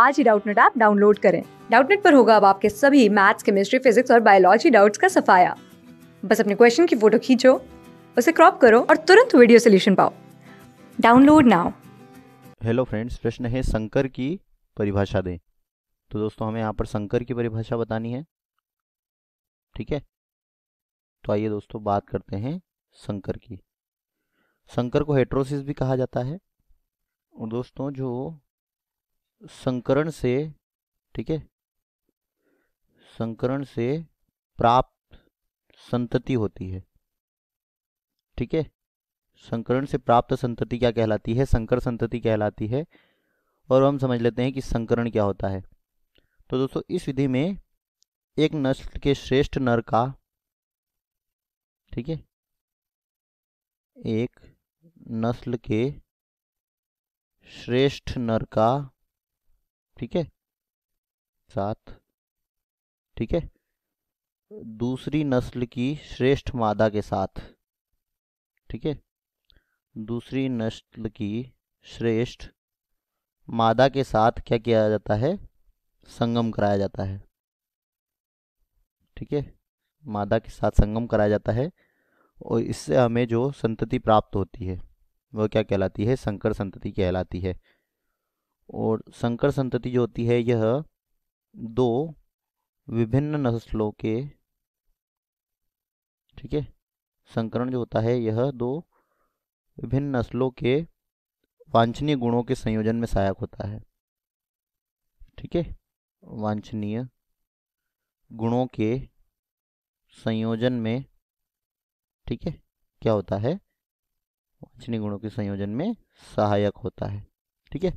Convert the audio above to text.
आज ही Doubtnut app download करें डाउटनेट पर होगा अब आपके सभी मैथ्स केमिस्ट्री फिजिक्स और बायोलॉजी डाउट्स का सफाया बस अपने क्वेश्चन की फोटो खींचो उसे क्रॉप करो और तुरंत वीडियो सोल्यूशन पाओ डाउनलोड नाउ हेलो फ्रेंड्स प्रश्न है संकर की परिभाषा दें तो दोस्तों हमें यहाँ पर संकर की परिभाषा बतानी है ठीक है तो आइए दोस्तों बात करते हैं संकर की संकर को हेट्रोसिस भी कहा जाता है और दोस्तों जो संकरण से ठीक है संकरण से प्राप्त संतति होती है ठीक है संकरण से प्राप्त संतति क्या कहलाती है संकर संतति कहलाती है और हम समझ लेते हैं कि संकरण क्या होता है तो दोस्तों इस विधि में एक नस्ल के श्रेष्ठ नर का ठीक है एक नस्ल के श्रेष्ठ नर का ठीक है सात ठीक है दूसरी नस्ल की श्रेष्ठ मादा के साथ ठीक है दूसरी नस्ल की श्रेष्ठ मादा के साथ क्या किया जाता है संगम कराया जाता है ठीक है मादा के साथ संगम कराया जाता है और इससे हमें जो संतति प्राप्त होती है वह क्या कहलाती है संकर संतति कहलाती है और संकर संतति जो होती है यह दो विभिन्न नस्लों के ठीक है संकरण जो होता है यह दो विभिन्न नस्लों के वांछनीय गुणों के संयोजन में सहायक होता है ठीक है वांछनीय गुणों के संयोजन में ठीक है क्या होता है वांछनीय गुणों के संयोजन में सहायक होता है ठीक है